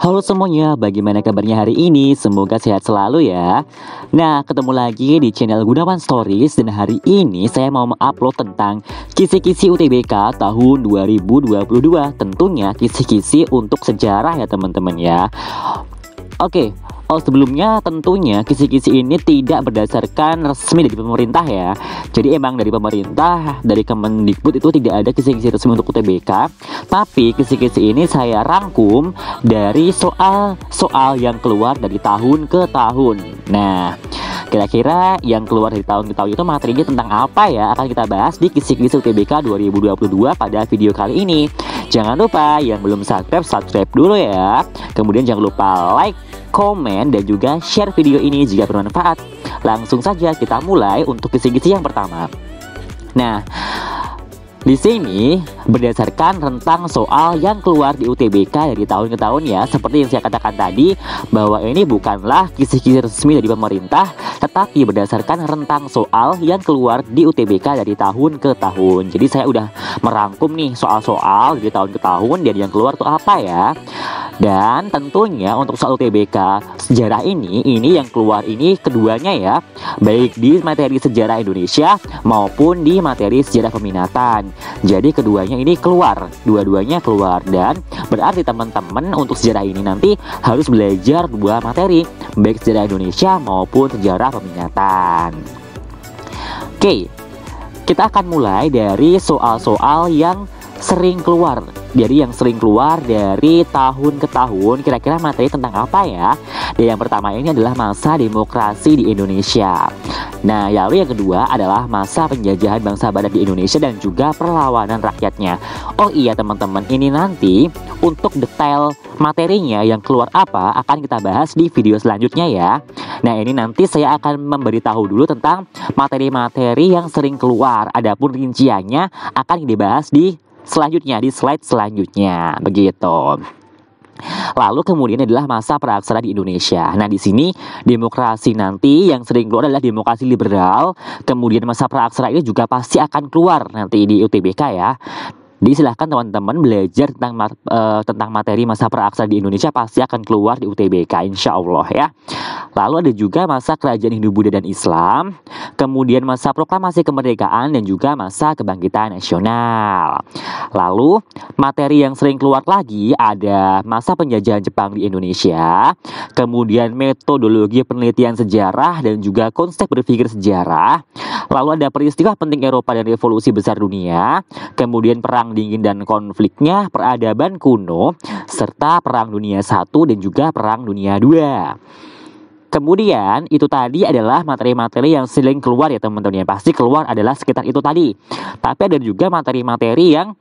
Halo semuanya, bagaimana kabarnya hari ini? Semoga sehat selalu ya. Nah, ketemu lagi di channel Gunawan Stories dan hari ini saya mau mengupload tentang kisi-kisi UTBK tahun 2022. Tentunya kisi-kisi untuk sejarah ya teman-teman ya. Oke, okay. oh sebelumnya tentunya kisi-kisi ini tidak berdasarkan resmi dari pemerintah ya. Jadi emang dari pemerintah, dari Kemendikbud itu tidak ada kisi-kisi resmi untuk UTBK. Tapi kisi-kisi ini saya rangkum dari soal-soal yang keluar dari tahun ke tahun. Nah, Kira-kira yang keluar dari tahun ke tahun itu materinya tentang apa ya? Akan kita bahas di Kisi-Kisi UTBK 2022 pada video kali ini. Jangan lupa yang belum subscribe, subscribe dulu ya. Kemudian jangan lupa like, komen, dan juga share video ini jika bermanfaat. Langsung saja kita mulai untuk kisi-kisi yang pertama. Nah, di sini berdasarkan rentang soal yang keluar di UTBK dari tahun ke tahun ya, seperti yang saya katakan tadi bahwa ini bukanlah kisi-kisi resmi dari pemerintah, tetapi berdasarkan rentang soal yang keluar di UTBK dari tahun ke tahun. Jadi saya udah merangkum nih soal-soal dari tahun ke tahun dan yang keluar itu apa ya. Dan tentunya untuk soal UTBK sejarah ini, ini yang keluar ini keduanya ya, baik di materi sejarah Indonesia maupun di materi sejarah peminatan. Jadi keduanya ini keluar, dua-duanya keluar dan berarti teman-teman untuk sejarah ini nanti harus belajar dua materi, baik sejarah Indonesia maupun sejarah peminatan. Oke, kita akan mulai dari soal-soal yang sering keluar. Jadi yang sering keluar dari tahun ke tahun kira-kira materi tentang apa ya? Dan yang pertama ini adalah masa demokrasi di Indonesia. Nah, lalu yang kedua adalah masa penjajahan bangsa barat di Indonesia dan juga perlawanan rakyatnya. Oh iya teman-teman, ini nanti untuk detail materinya yang keluar apa akan kita bahas di video selanjutnya ya. Nah, ini nanti saya akan memberitahu dulu tentang materi-materi yang sering keluar. Adapun rinciannya akan dibahas di selanjutnya di slide selanjutnya begitu. Lalu kemudian adalah masa praaksara di Indonesia. Nah, di sini demokrasi nanti yang sering keluar adalah demokrasi liberal, kemudian masa praaksara ini juga pasti akan keluar nanti di UTBK ya. Jadi silahkan teman-teman belajar tentang uh, tentang materi masa praaksara di Indonesia pasti akan keluar di UTBK insya Allah ya. Lalu ada juga masa kerajaan Hindu Buddha dan Islam, kemudian masa proklamasi kemerdekaan dan juga masa kebangkitan nasional. Lalu materi yang sering keluar lagi ada masa penjajahan Jepang di Indonesia, kemudian metodologi penelitian sejarah dan juga konsep berpikir sejarah. Lalu ada peristiwa penting Eropa dan revolusi besar dunia, kemudian perang Perang Dingin dan konfliknya, peradaban kuno, serta Perang Dunia I dan juga Perang Dunia II. Kemudian itu tadi adalah materi-materi yang sering keluar ya teman-teman ya. Pasti keluar adalah sekitar itu tadi. Tapi ada juga materi-materi yang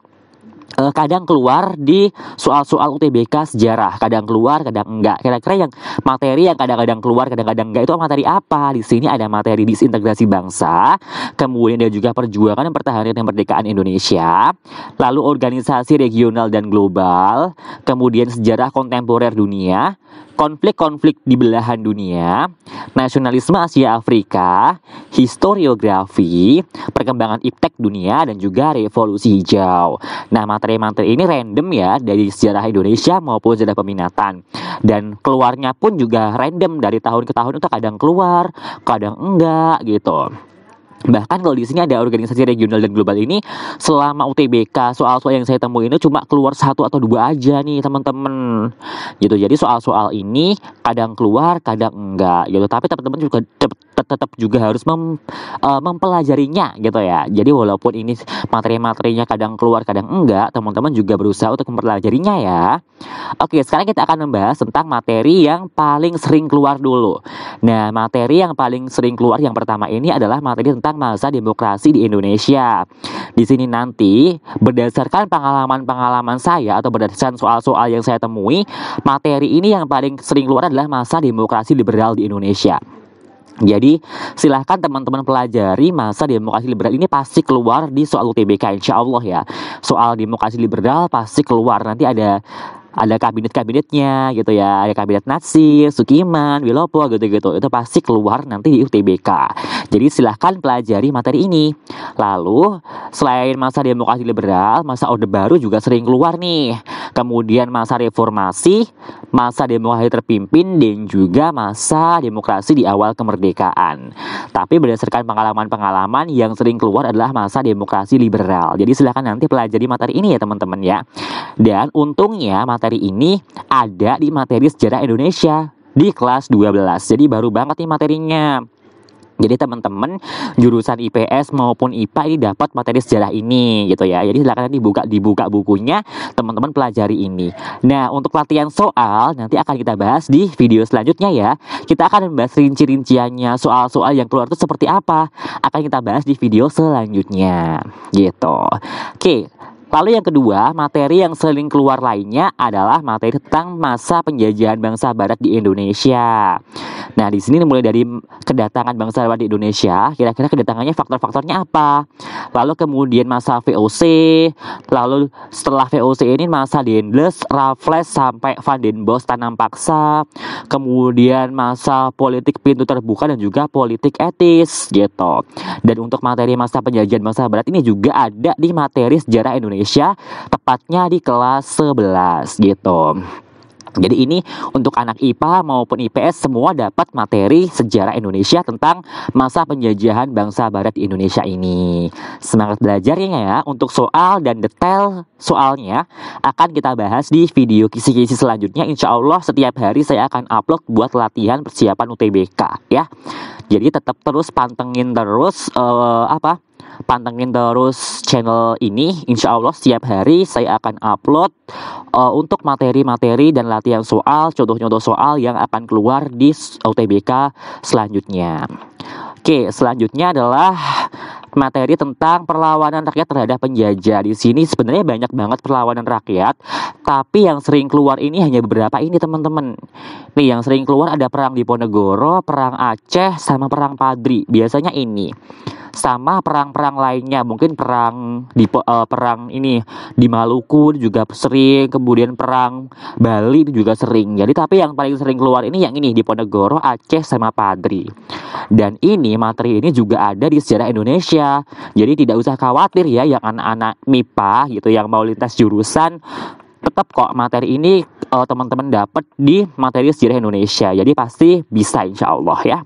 uh, kadang keluar di soal-soal UTBK sejarah, kadang keluar, kadang enggak. Kira-kira yang materi yang kadang-kadang keluar, kadang-kadang enggak itu materi apa? Di sini ada materi disintegrasi bangsa, kemudian ada juga perjuangan dan pertahanan dan kemerdekaan Indonesia, lalu organisasi regional dan global, kemudian sejarah kontemporer dunia, konflik-konflik di belahan dunia, nasionalisme Asia Afrika, historiografi, perkembangan iptek dunia, dan juga revolusi hijau. Nah, materi-materi ini random ya dari sejarah Indonesia maupun sejarah peminatan. Dan keluarnya pun juga random dari tahun ke tahun itu kadang keluar, kadang enggak gitu. Bahkan kalau di sini ada organisasi regional dan global ini selama UTBK soal-soal yang saya temui ini cuma keluar satu atau dua aja nih teman-teman gitu. Jadi soal-soal ini kadang keluar kadang enggak gitu. Tapi teman-teman juga tetap juga harus mem, uh, mempelajarinya gitu ya. Jadi walaupun ini materi-materinya kadang keluar kadang enggak, teman-teman juga berusaha untuk mempelajarinya ya. Oke, sekarang kita akan membahas tentang materi yang paling sering keluar dulu. Nah, materi yang paling sering keluar yang pertama ini adalah materi tentang masa demokrasi di Indonesia. Di sini nanti berdasarkan pengalaman-pengalaman saya atau berdasarkan soal-soal yang saya temui, materi ini yang paling sering keluar adalah masa demokrasi liberal di Indonesia. Jadi silahkan teman-teman pelajari masa demokrasi liberal ini pasti keluar di soal UTBK insya Allah ya Soal demokrasi liberal pasti keluar nanti ada ada kabinet-kabinetnya gitu ya ada kabinet Nazi, Sukiman, Wilopo gitu-gitu itu pasti keluar nanti di UTBK jadi silahkan pelajari materi ini lalu selain masa demokrasi liberal masa Orde Baru juga sering keluar nih kemudian masa reformasi, masa demokrasi terpimpin, dan juga masa demokrasi di awal kemerdekaan. Tapi berdasarkan pengalaman-pengalaman yang sering keluar adalah masa demokrasi liberal. Jadi silahkan nanti pelajari materi ini ya teman-teman ya. Dan untungnya materi ini ada di materi sejarah Indonesia di kelas 12. Jadi baru banget nih materinya. Jadi teman-teman jurusan IPS maupun IPA ini dapat materi sejarah ini gitu ya. Jadi silakan nanti buka dibuka bukunya, teman-teman pelajari ini. Nah, untuk latihan soal nanti akan kita bahas di video selanjutnya ya. Kita akan membahas rinci-rinciannya, soal-soal yang keluar itu seperti apa. Akan kita bahas di video selanjutnya gitu. Oke, Lalu yang kedua, materi yang sering keluar lainnya adalah materi tentang masa penjajahan bangsa barat di Indonesia. Nah, di sini mulai dari kedatangan bangsa barat di Indonesia, kira-kira kedatangannya faktor-faktornya apa? Lalu kemudian masa VOC, lalu setelah VOC ini masa Dendles, Raffles sampai Van den Bosch tanam paksa, kemudian masa politik pintu terbuka dan juga politik etis gitu. Dan untuk materi masa penjajahan bangsa barat ini juga ada di materi sejarah Indonesia Indonesia, tepatnya di kelas 11 gitu. Jadi ini untuk anak IPA maupun IPS semua dapat materi sejarah Indonesia tentang masa penjajahan bangsa barat di Indonesia ini. Semangat belajarnya ya untuk soal dan detail soalnya akan kita bahas di video kisi-kisi selanjutnya. Insya Allah setiap hari saya akan upload buat latihan persiapan UTBK ya. Jadi tetap terus pantengin terus uh, apa pantengin terus channel ini. Insya Allah setiap hari saya akan upload uh, untuk materi-materi dan latihan soal, contoh-contoh soal yang akan keluar di UTBK selanjutnya. Oke, selanjutnya adalah materi tentang perlawanan rakyat terhadap penjajah. Di sini sebenarnya banyak banget perlawanan rakyat, tapi yang sering keluar ini hanya beberapa ini teman-teman. Nih yang sering keluar ada perang Diponegoro, perang Aceh, sama perang Padri. Biasanya ini sama perang-perang lainnya mungkin perang di uh, perang ini di Maluku juga sering kemudian perang Bali juga sering jadi tapi yang paling sering keluar ini yang ini di Ponegoro Aceh sama Padri dan ini materi ini juga ada di sejarah Indonesia jadi tidak usah khawatir ya yang anak-anak MIPA gitu yang mau lintas jurusan tetap kok materi ini teman eh, teman-teman dapat di materi sejarah Indonesia jadi pasti bisa insya Allah ya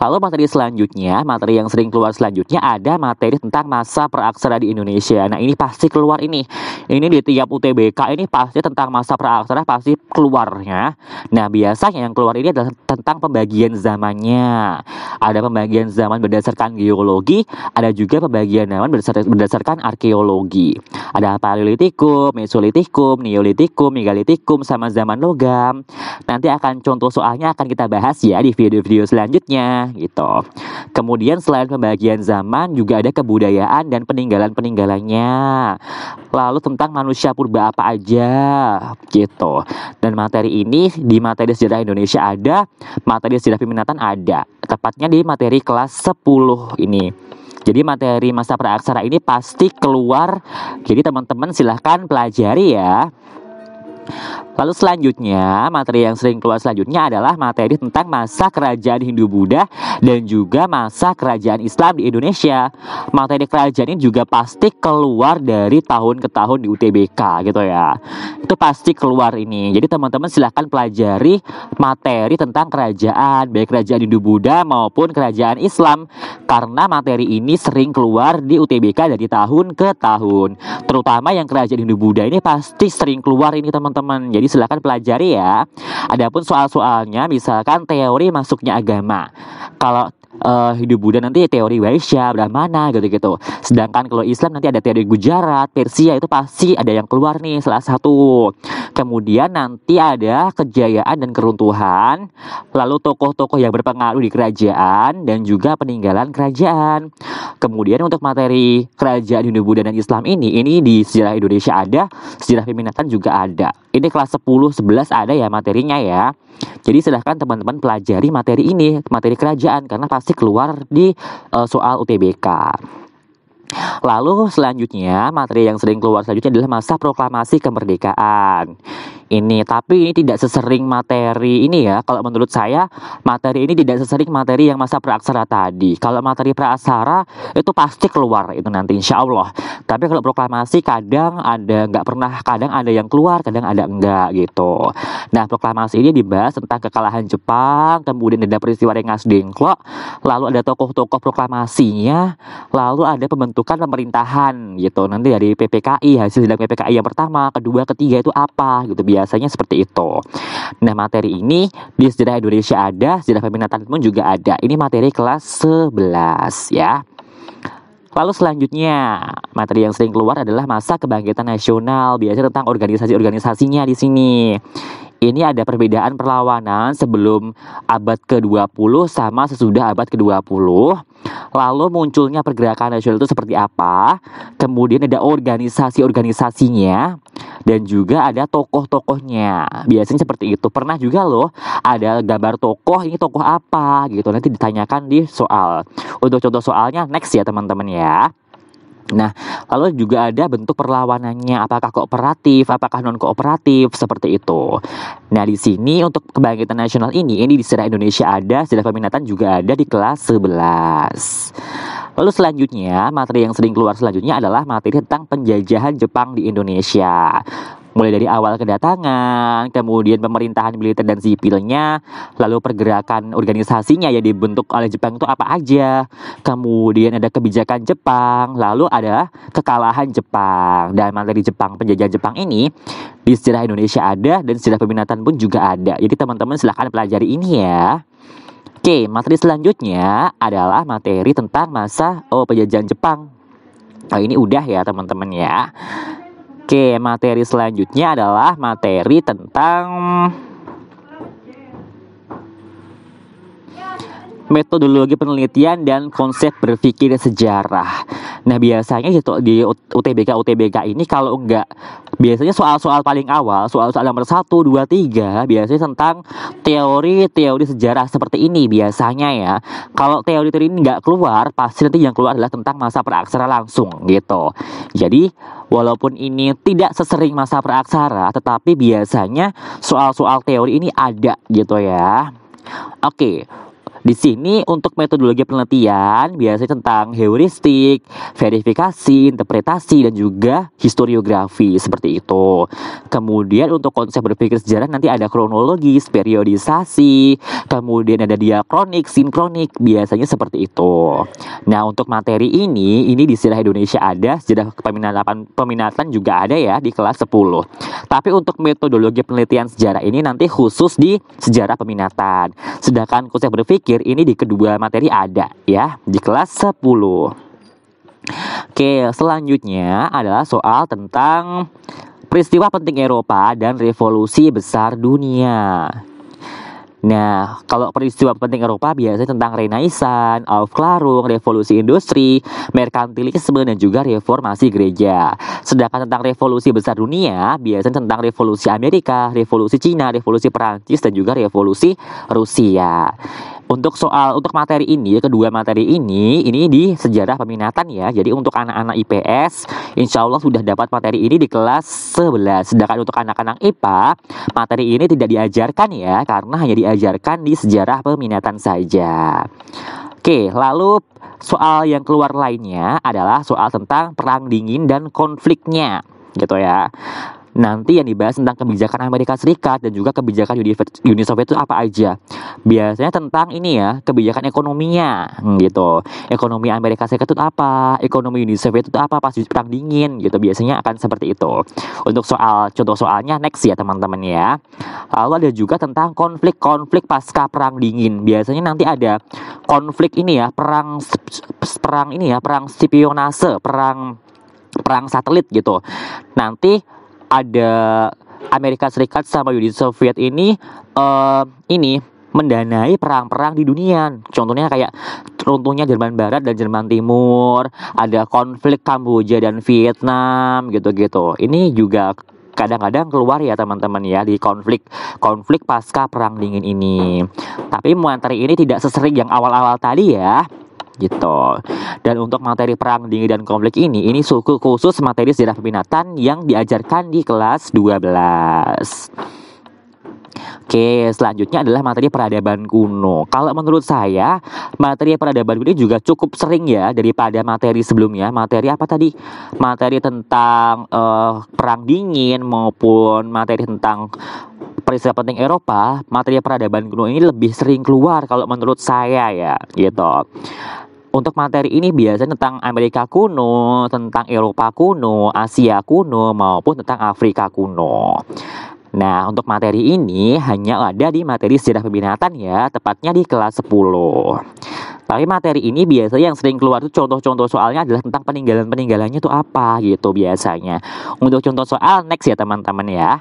Lalu materi selanjutnya, materi yang sering keluar selanjutnya ada materi tentang masa praaksara di Indonesia. Nah ini pasti keluar ini. Ini di tiap UTBK ini pasti tentang masa praaksara pasti keluarnya. Nah biasanya yang keluar ini adalah tentang pembagian zamannya. Ada pembagian zaman berdasarkan geologi, ada juga pembagian zaman berdasarkan arkeologi. Ada paleolitikum, mesolitikum, neolitikum, megalitikum, sama zaman logam. Nanti akan contoh soalnya akan kita bahas ya di video-video selanjutnya selanjutnya gitu. Kemudian selain pembagian zaman juga ada kebudayaan dan peninggalan-peninggalannya. Lalu tentang manusia purba apa aja gitu. Dan materi ini di materi sejarah Indonesia ada, materi sejarah peminatan ada. Tepatnya di materi kelas 10 ini. Jadi materi masa praaksara ini pasti keluar. Jadi teman-teman silahkan pelajari ya. Lalu selanjutnya, materi yang sering keluar selanjutnya adalah materi tentang masa kerajaan Hindu-Buddha dan juga masa kerajaan Islam di Indonesia. Materi kerajaan ini juga pasti keluar dari tahun ke tahun di UTBK gitu ya. Itu pasti keluar ini. Jadi teman-teman silahkan pelajari materi tentang kerajaan, baik kerajaan Hindu-Buddha maupun kerajaan Islam. Karena materi ini sering keluar di UTBK dari tahun ke tahun. Terutama yang kerajaan Hindu-Buddha ini pasti sering keluar ini teman-teman. Jadi silahkan pelajari ya. Adapun soal-soalnya misalkan teori masuknya agama. Kalau uh, hidup Buddha nanti teori Waisya, Brahmana gitu-gitu. Sedangkan kalau Islam nanti ada teori Gujarat, Persia itu pasti ada yang keluar nih salah satu. Kemudian nanti ada kejayaan dan keruntuhan, lalu tokoh-tokoh yang berpengaruh di kerajaan dan juga peninggalan kerajaan. Kemudian untuk materi kerajaan Hindu Buddha dan Islam ini, ini di sejarah Indonesia ada, sejarah peminatan juga ada. Ini kelas 10 11 ada ya materinya ya. Jadi silahkan teman-teman pelajari materi ini, materi kerajaan karena pasti keluar di uh, soal UTBK. Lalu selanjutnya materi yang sering keluar selanjutnya adalah masa proklamasi kemerdekaan ini tapi ini tidak sesering materi ini ya kalau menurut saya materi ini tidak sesering materi yang masa praaksara tadi kalau materi praaksara itu pasti keluar itu nanti insya Allah tapi kalau proklamasi kadang ada nggak pernah kadang ada yang keluar kadang ada enggak gitu nah proklamasi ini dibahas tentang kekalahan Jepang kemudian ada peristiwa Rengas Dengklok lalu ada tokoh-tokoh proklamasinya lalu ada pembentukan pemerintahan gitu nanti dari PPKI hasil sidang PPKI yang pertama kedua ketiga itu apa gitu biar biasanya seperti itu. Nah, materi ini di sejarah Indonesia ada, sejarah peminatan pun juga ada. Ini materi kelas 11 ya. Lalu selanjutnya, materi yang sering keluar adalah masa kebangkitan nasional, biasanya tentang organisasi-organisasinya di sini ini ada perbedaan perlawanan sebelum abad ke-20 sama sesudah abad ke-20. Lalu munculnya pergerakan nasional itu seperti apa? Kemudian ada organisasi-organisasinya dan juga ada tokoh-tokohnya. Biasanya seperti itu. Pernah juga loh ada gambar tokoh ini tokoh apa gitu. Nanti ditanyakan di soal. Untuk contoh soalnya next ya teman-teman ya. Nah, lalu juga ada bentuk perlawanannya, apakah kooperatif, apakah non kooperatif, seperti itu. Nah, di sini untuk kebangkitan nasional ini, ini di sejarah Indonesia ada, sejarah peminatan juga ada di kelas 11. Lalu selanjutnya, materi yang sering keluar selanjutnya adalah materi tentang penjajahan Jepang di Indonesia mulai dari awal kedatangan, kemudian pemerintahan militer dan sipilnya, lalu pergerakan organisasinya yang dibentuk oleh Jepang itu apa aja, kemudian ada kebijakan Jepang, lalu ada kekalahan Jepang dan materi Jepang penjajahan Jepang ini di sejarah Indonesia ada dan sejarah peminatan pun juga ada. Jadi teman-teman silahkan pelajari ini ya. Oke, materi selanjutnya adalah materi tentang masa oh penjajahan Jepang. Nah, ini udah ya teman-teman ya. Oke, materi selanjutnya adalah materi tentang metodologi penelitian dan konsep berpikir sejarah. Nah biasanya gitu di UTBK UTBK ini kalau enggak biasanya soal-soal paling awal soal-soal nomor satu dua tiga biasanya tentang teori-teori sejarah seperti ini biasanya ya. Kalau teori-teori ini enggak keluar pasti nanti yang keluar adalah tentang masa praaksara langsung gitu. Jadi walaupun ini tidak sesering masa praaksara tetapi biasanya soal-soal teori ini ada gitu ya. Oke, di sini untuk metodologi penelitian biasanya tentang heuristik, verifikasi, interpretasi, dan juga historiografi seperti itu. Kemudian untuk konsep berpikir sejarah nanti ada kronologis, periodisasi, kemudian ada diakronik, sinkronik, biasanya seperti itu. Nah untuk materi ini, ini di istilah Indonesia ada, sejarah peminatan, peminatan juga ada ya di kelas 10. Tapi untuk metodologi penelitian sejarah ini nanti khusus di sejarah peminatan. Sedangkan konsep berpikir zikir ini di kedua materi ada ya di kelas 10. Oke, selanjutnya adalah soal tentang peristiwa penting Eropa dan revolusi besar dunia. Nah, kalau peristiwa penting Eropa biasanya tentang Renaissance, Aufklärung, revolusi industri, merkantilisme, dan juga reformasi gereja. Sedangkan tentang revolusi besar dunia biasanya tentang revolusi Amerika, revolusi Cina, revolusi Perancis, dan juga revolusi Rusia. Untuk soal untuk materi ini, kedua materi ini ini di sejarah peminatan ya. Jadi untuk anak-anak IPS insya Allah sudah dapat materi ini di kelas 11. Sedangkan untuk anak-anak IPA, materi ini tidak diajarkan ya karena hanya diajarkan di sejarah peminatan saja. Oke, lalu soal yang keluar lainnya adalah soal tentang perang dingin dan konfliknya gitu ya nanti yang dibahas tentang kebijakan Amerika Serikat dan juga kebijakan Uni Soviet itu apa aja. Biasanya tentang ini ya, kebijakan ekonominya hmm, gitu. Ekonomi Amerika Serikat itu apa, ekonomi Uni Soviet itu apa pas perang dingin gitu. Biasanya akan seperti itu. Untuk soal contoh soalnya next ya teman-teman ya. Lalu ada juga tentang konflik-konflik pasca perang dingin. Biasanya nanti ada konflik ini ya, perang perang ini ya, perang spionase, perang perang satelit gitu. Nanti ada Amerika Serikat sama Uni Soviet ini uh, ini mendanai perang-perang di dunia. Contohnya kayak runtuhnya Jerman Barat dan Jerman Timur, ada konflik Kamboja dan Vietnam gitu-gitu. Ini juga kadang-kadang keluar ya teman-teman ya di konflik konflik pasca perang dingin ini. Tapi muantari ini tidak sesering yang awal-awal tadi ya gitu. Dan untuk materi perang dingin dan konflik ini, ini suku khusus materi sejarah peminatan yang diajarkan di kelas 12. Oke, selanjutnya adalah materi peradaban kuno. Kalau menurut saya, materi peradaban kuno juga cukup sering ya daripada materi sebelumnya. Materi apa tadi? Materi tentang uh, perang dingin maupun materi tentang peristiwa penting Eropa, materi peradaban kuno ini lebih sering keluar kalau menurut saya ya, gitu untuk materi ini biasanya tentang Amerika kuno, tentang Eropa kuno, Asia kuno, maupun tentang Afrika kuno. Nah, untuk materi ini hanya ada di materi sejarah pembinaan ya, tepatnya di kelas 10. Tapi materi ini biasanya yang sering keluar itu contoh-contoh soalnya adalah tentang peninggalan-peninggalannya itu apa gitu biasanya. Untuk contoh soal next ya teman-teman ya.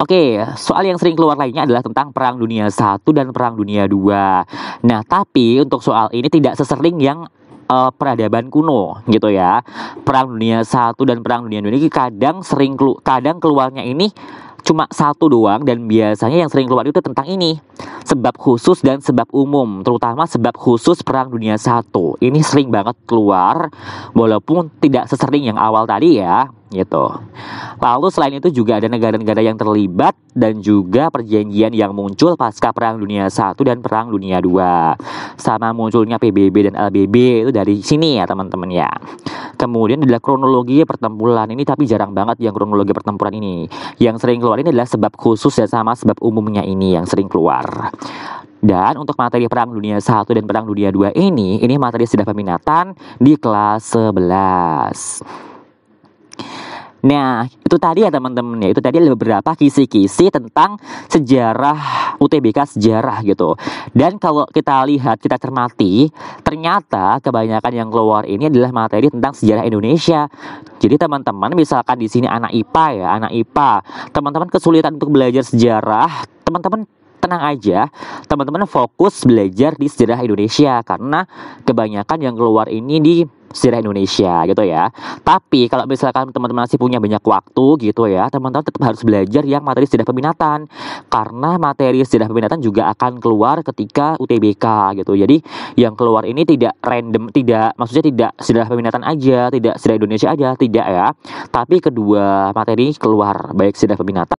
Oke, soal yang sering keluar lainnya adalah tentang Perang Dunia 1 dan Perang Dunia 2. Nah, tapi untuk soal ini tidak sesering yang uh, peradaban kuno gitu ya. Perang Dunia satu dan Perang Dunia Dua ini kadang sering kelu kadang keluarnya ini cuma satu doang dan biasanya yang sering keluar itu tentang ini sebab khusus dan sebab umum terutama sebab khusus perang dunia satu ini sering banget keluar walaupun tidak sesering yang awal tadi ya gitu lalu selain itu juga ada negara-negara yang terlibat dan juga perjanjian yang muncul pasca perang dunia satu dan perang dunia dua sama munculnya PBB dan LBB itu dari sini ya teman-teman ya kemudian adalah kronologi pertempuran ini tapi jarang banget yang kronologi pertempuran ini yang sering keluar keluar ini adalah sebab khusus dan sama sebab umumnya ini yang sering keluar. Dan untuk materi Perang Dunia 1 dan Perang Dunia 2 ini, ini materi sudah peminatan di kelas 11. Nah, itu tadi ya teman-teman ya. Itu tadi ada beberapa kisi-kisi tentang sejarah UTBK sejarah gitu. Dan kalau kita lihat, kita cermati, ternyata kebanyakan yang keluar ini adalah materi tentang sejarah Indonesia. Jadi teman-teman misalkan di sini anak IPA ya, anak IPA, teman-teman kesulitan untuk belajar sejarah, teman-teman tenang aja, teman-teman fokus belajar di sejarah Indonesia karena kebanyakan yang keluar ini di sejarah Indonesia gitu ya. Tapi kalau misalkan teman-teman masih punya banyak waktu gitu ya, teman-teman tetap harus belajar yang materi sejarah peminatan karena materi sejarah peminatan juga akan keluar ketika UTBK gitu. Jadi yang keluar ini tidak random, tidak maksudnya tidak sejarah peminatan aja, tidak sejarah Indonesia aja, tidak ya. Tapi kedua materi keluar baik sejarah peminatan